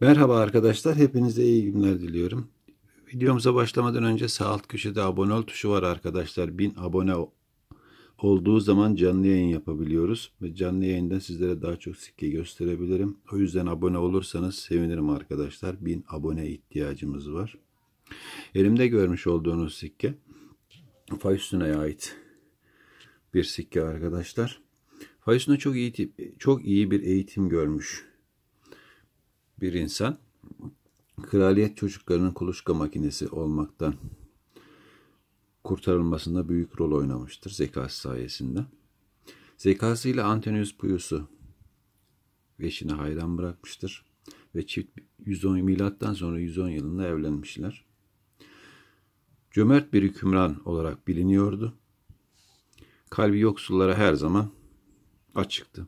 Merhaba arkadaşlar, hepinize iyi günler diliyorum. Videomuza başlamadan önce sağ alt köşede abone ol tuşu var arkadaşlar. 1000 abone olduğu zaman canlı yayın yapabiliyoruz. Ve canlı yayından sizlere daha çok sikke gösterebilirim. O yüzden abone olursanız sevinirim arkadaşlar. 1000 abone ihtiyacımız var. Elimde görmüş olduğunuz sikke Faysuna'ya ait bir sikke arkadaşlar. Faysuna çok iyi, çok iyi bir eğitim görmüş bir insan kraliyet çocuklarının kuluçka makinesi olmaktan kurtarılmasında büyük rol oynamıştır zekası sayesinde. Zekasıyla Antonius Pius'u eşine hayran bırakmıştır ve çift 110 milattan sonra 110 yılında evlenmişler. Cömert bir hükümran olarak biliniyordu. Kalbi yoksullara her zaman açıktı.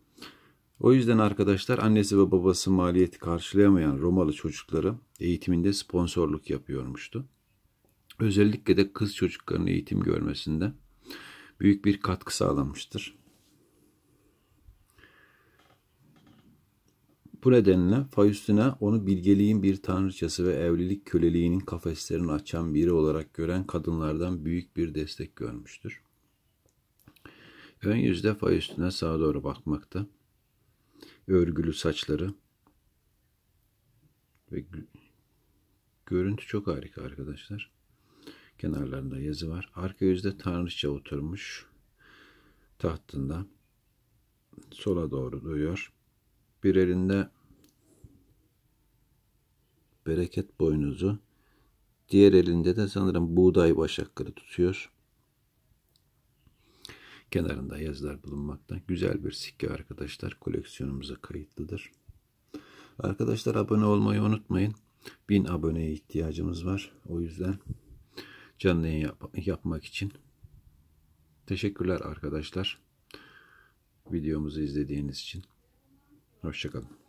O yüzden arkadaşlar annesi ve babası maliyeti karşılayamayan Romalı çocukları eğitiminde sponsorluk yapıyormuştu. Özellikle de kız çocuklarının eğitim görmesinde büyük bir katkı sağlamıştır. Bu nedenle Faustina onu bilgeliğin bir tanrıçası ve evlilik köleliğinin kafeslerini açan biri olarak gören kadınlardan büyük bir destek görmüştür. Ön yüzde Faustina sağa doğru bakmakta örgülü saçları. Ve görüntü çok harika arkadaşlar. Kenarlarında yazı var. Arka yüzde tanrıça oturmuş tahtında. Sola doğru duyuyor. Bir elinde bereket boynuzu. Diğer elinde de sanırım buğday başakları tutuyor kenarında yazılar bulunmakta. Güzel bir sikke arkadaşlar koleksiyonumuza kayıtlıdır. Arkadaşlar abone olmayı unutmayın. 1000 aboneye ihtiyacımız var. O yüzden canlı yayın yap yapmak için. Teşekkürler arkadaşlar. Videomuzu izlediğiniz için. Hoşçakalın.